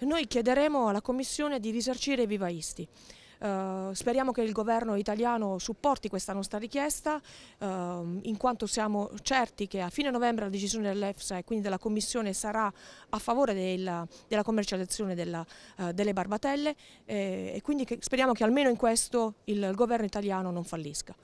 Noi chiederemo alla Commissione di risarcire i vivaisti. Uh, speriamo che il governo italiano supporti questa nostra richiesta, uh, in quanto siamo certi che a fine novembre la decisione dell'EFSA e quindi della Commissione sarà a favore del, della commercializzazione della, uh, delle barbatelle eh, e quindi che, speriamo che almeno in questo il governo italiano non fallisca.